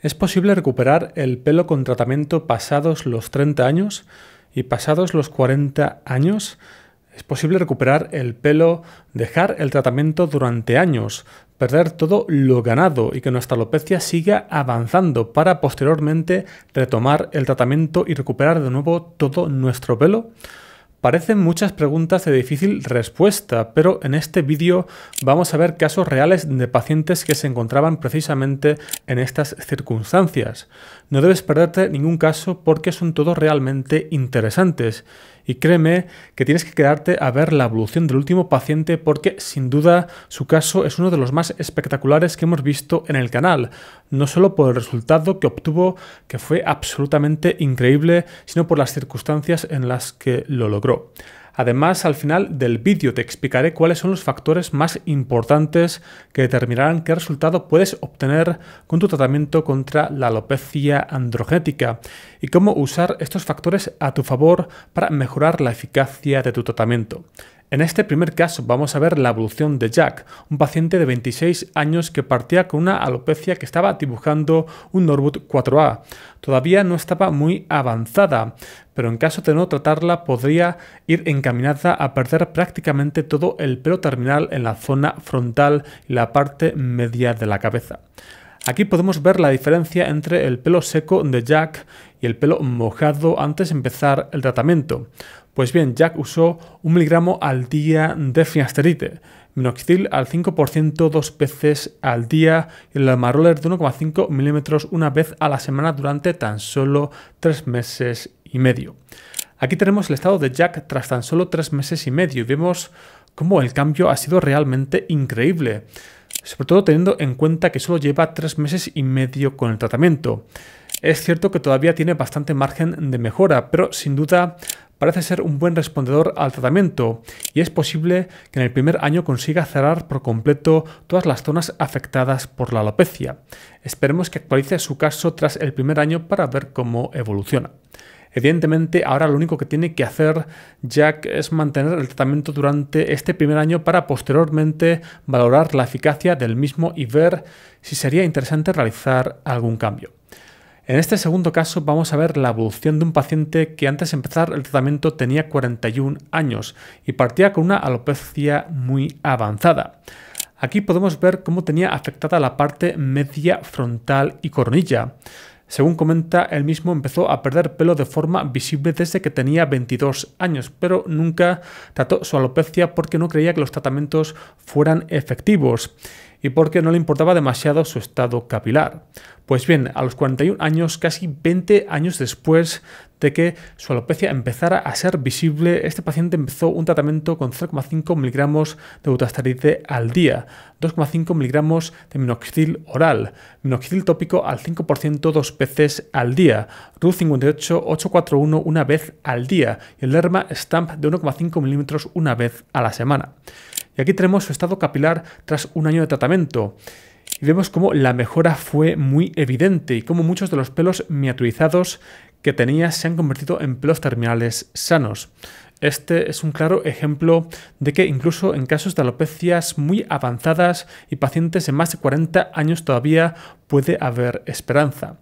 ¿Es posible recuperar el pelo con tratamiento pasados los 30 años y pasados los 40 años? Es posible recuperar el pelo, dejar el tratamiento durante años, perder todo lo ganado y que nuestra alopecia siga avanzando para posteriormente retomar el tratamiento y recuperar de nuevo todo nuestro pelo. Parecen muchas preguntas de difícil respuesta, pero en este vídeo vamos a ver casos reales de pacientes que se encontraban precisamente en estas circunstancias. No debes perderte ningún caso porque son todos realmente interesantes. Y créeme que tienes que quedarte a ver la evolución del último paciente porque sin duda su caso es uno de los más espectaculares que hemos visto en el canal. No solo por el resultado que obtuvo, que fue absolutamente increíble, sino por las circunstancias en las que lo logró. Además, al final del vídeo te explicaré cuáles son los factores más importantes que determinarán qué resultado puedes obtener con tu tratamiento contra la alopecia androgénica y cómo usar estos factores a tu favor para mejorar la eficacia de tu tratamiento. En este primer caso vamos a ver la evolución de Jack, un paciente de 26 años que partía con una alopecia que estaba dibujando un Norwood 4A. Todavía no estaba muy avanzada, pero en caso de no tratarla podría ir encaminada a perder prácticamente todo el pelo terminal en la zona frontal y la parte media de la cabeza. Aquí podemos ver la diferencia entre el pelo seco de Jack y el pelo mojado antes de empezar el tratamiento. Pues bien, Jack usó un miligramo al día de finasteride, minoxidil al 5% dos veces al día y el maroler de 1,5 milímetros una vez a la semana durante tan solo tres meses y medio. Aquí tenemos el estado de Jack tras tan solo tres meses y medio y vemos cómo el cambio ha sido realmente increíble sobre todo teniendo en cuenta que solo lleva tres meses y medio con el tratamiento. Es cierto que todavía tiene bastante margen de mejora, pero sin duda parece ser un buen respondedor al tratamiento y es posible que en el primer año consiga cerrar por completo todas las zonas afectadas por la alopecia. Esperemos que actualice su caso tras el primer año para ver cómo evoluciona. Evidentemente, ahora lo único que tiene que hacer Jack es mantener el tratamiento durante este primer año para posteriormente valorar la eficacia del mismo y ver si sería interesante realizar algún cambio. En este segundo caso vamos a ver la evolución de un paciente que antes de empezar el tratamiento tenía 41 años y partía con una alopecia muy avanzada. Aquí podemos ver cómo tenía afectada la parte media frontal y coronilla. Según comenta él mismo, empezó a perder pelo de forma visible desde que tenía 22 años, pero nunca trató su alopecia porque no creía que los tratamientos fueran efectivos y porque no le importaba demasiado su estado capilar. Pues bien, a los 41 años, casi 20 años después de que su alopecia empezara a ser visible, este paciente empezó un tratamiento con 0,5 miligramos de butasteride al día, 2,5 miligramos de minoxidil oral, minoxidil tópico al 5% dos veces al día, RU 58841 una vez al día y el Lerma stamp de 1,5 milímetros una vez a la semana. Y aquí tenemos su estado capilar tras un año de tratamiento y vemos cómo la mejora fue muy evidente y cómo muchos de los pelos miaturizados que tenías se han convertido en pelos terminales sanos. Este es un claro ejemplo de que incluso en casos de alopecias muy avanzadas y pacientes de más de 40 años todavía puede haber esperanza.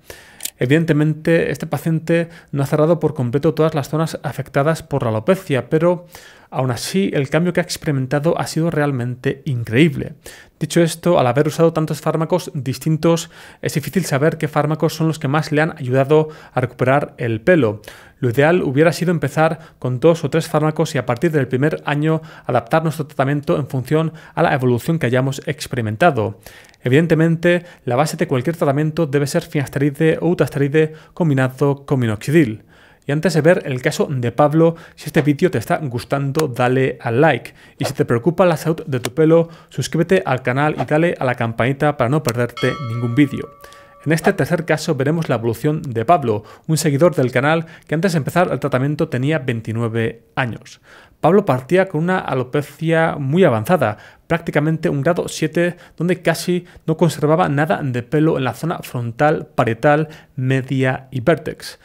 Evidentemente, este paciente no ha cerrado por completo todas las zonas afectadas por la alopecia, pero aún así el cambio que ha experimentado ha sido realmente increíble. Dicho esto, al haber usado tantos fármacos distintos, es difícil saber qué fármacos son los que más le han ayudado a recuperar el pelo ideal hubiera sido empezar con dos o tres fármacos y a partir del primer año adaptar nuestro tratamiento en función a la evolución que hayamos experimentado. Evidentemente, la base de cualquier tratamiento debe ser finasteride o utasteride combinado con minoxidil. Y antes de ver el caso de Pablo, si este vídeo te está gustando, dale al like. Y si te preocupa la salud de tu pelo, suscríbete al canal y dale a la campanita para no perderte ningún vídeo. En este tercer caso veremos la evolución de Pablo, un seguidor del canal que antes de empezar el tratamiento tenía 29 años. Pablo partía con una alopecia muy avanzada, prácticamente un grado 7, donde casi no conservaba nada de pelo en la zona frontal, parietal, media y vértex.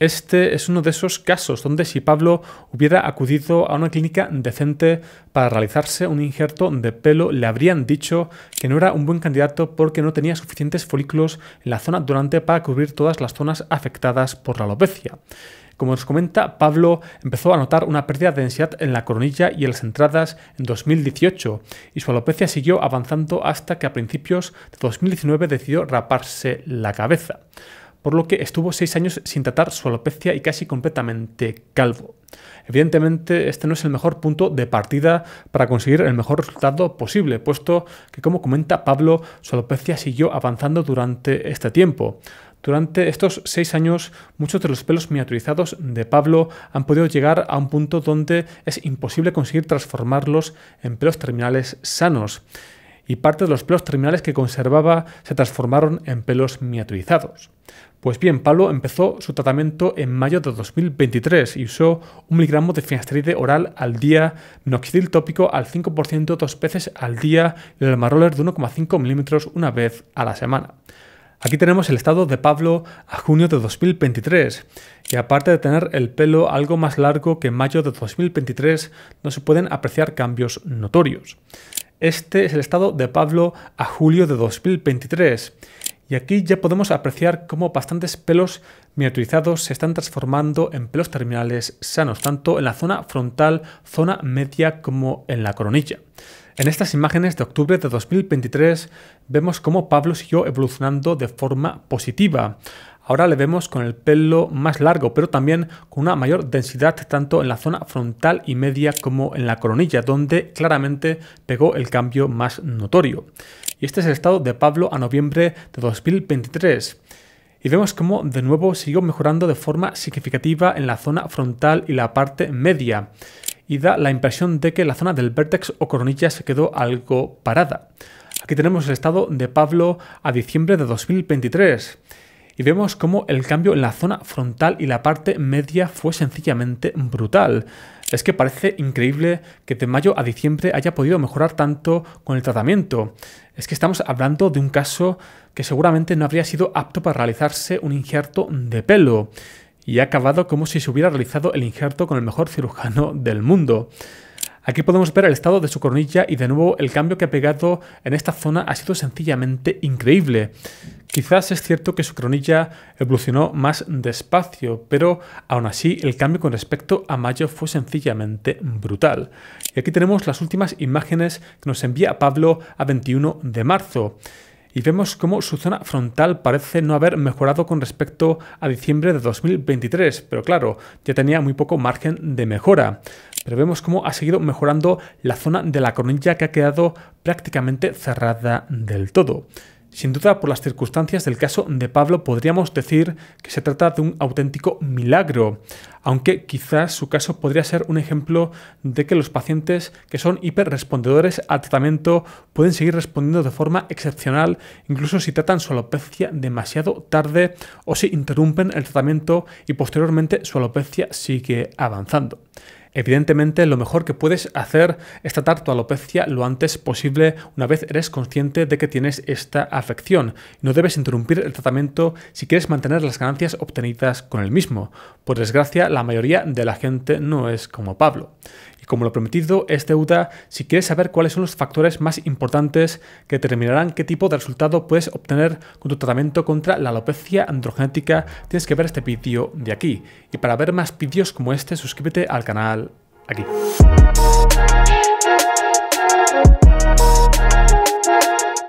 Este es uno de esos casos donde si Pablo hubiera acudido a una clínica decente para realizarse un injerto de pelo, le habrían dicho que no era un buen candidato porque no tenía suficientes folículos en la zona durante para cubrir todas las zonas afectadas por la alopecia. Como nos comenta Pablo, empezó a notar una pérdida de densidad en la coronilla y en las entradas en 2018, y su alopecia siguió avanzando hasta que a principios de 2019 decidió raparse la cabeza por lo que estuvo seis años sin tratar su alopecia y casi completamente calvo. Evidentemente, este no es el mejor punto de partida para conseguir el mejor resultado posible, puesto que, como comenta Pablo, su alopecia siguió avanzando durante este tiempo. Durante estos seis años, muchos de los pelos miniaturizados de Pablo han podido llegar a un punto donde es imposible conseguir transformarlos en pelos terminales sanos y parte de los pelos terminales que conservaba se transformaron en pelos miniaturizados. Pues bien, Pablo empezó su tratamiento en mayo de 2023 y usó un miligramo de finasteride oral al día, minoxidil tópico al 5% dos veces al día y el roller de 1,5 milímetros una vez a la semana. Aquí tenemos el estado de Pablo a junio de 2023 y aparte de tener el pelo algo más largo que en mayo de 2023 no se pueden apreciar cambios notorios. Este es el estado de Pablo a julio de 2023. Y aquí ya podemos apreciar cómo bastantes pelos miniaturizados se están transformando en pelos terminales sanos, tanto en la zona frontal, zona media como en la coronilla. En estas imágenes de octubre de 2023 vemos cómo Pablo siguió evolucionando de forma positiva, Ahora le vemos con el pelo más largo, pero también con una mayor densidad tanto en la zona frontal y media como en la coronilla, donde claramente pegó el cambio más notorio. Y este es el estado de Pablo a noviembre de 2023 y vemos cómo de nuevo siguió mejorando de forma significativa en la zona frontal y la parte media, y da la impresión de que la zona del vértex o coronilla se quedó algo parada. Aquí tenemos el estado de Pablo a diciembre de 2023 y vemos cómo el cambio en la zona frontal y la parte media fue sencillamente brutal. Es que parece increíble que de mayo a diciembre haya podido mejorar tanto con el tratamiento. Es que estamos hablando de un caso que seguramente no habría sido apto para realizarse un injerto de pelo y ha acabado como si se hubiera realizado el injerto con el mejor cirujano del mundo. Aquí podemos ver el estado de su cornilla y de nuevo el cambio que ha pegado en esta zona ha sido sencillamente increíble. Quizás es cierto que su cronilla evolucionó más despacio, pero aún así el cambio con respecto a mayo fue sencillamente brutal. Y aquí tenemos las últimas imágenes que nos envía Pablo a 21 de marzo. Y vemos cómo su zona frontal parece no haber mejorado con respecto a diciembre de 2023, pero claro, ya tenía muy poco margen de mejora pero vemos cómo ha seguido mejorando la zona de la coronilla que ha quedado prácticamente cerrada del todo. Sin duda, por las circunstancias del caso de Pablo, podríamos decir que se trata de un auténtico milagro, aunque quizás su caso podría ser un ejemplo de que los pacientes que son hiperrespondedores al tratamiento pueden seguir respondiendo de forma excepcional, incluso si tratan su alopecia demasiado tarde o si interrumpen el tratamiento y posteriormente su alopecia sigue avanzando. Evidentemente, lo mejor que puedes hacer es tratar tu alopecia lo antes posible una vez eres consciente de que tienes esta afección. No debes interrumpir el tratamiento si quieres mantener las ganancias obtenidas con el mismo. Por desgracia, la mayoría de la gente no es como Pablo como lo prometido es este deuda, si quieres saber cuáles son los factores más importantes que determinarán qué tipo de resultado puedes obtener con tu tratamiento contra la alopecia androgenética, tienes que ver este vídeo de aquí. Y para ver más vídeos como este, suscríbete al canal aquí.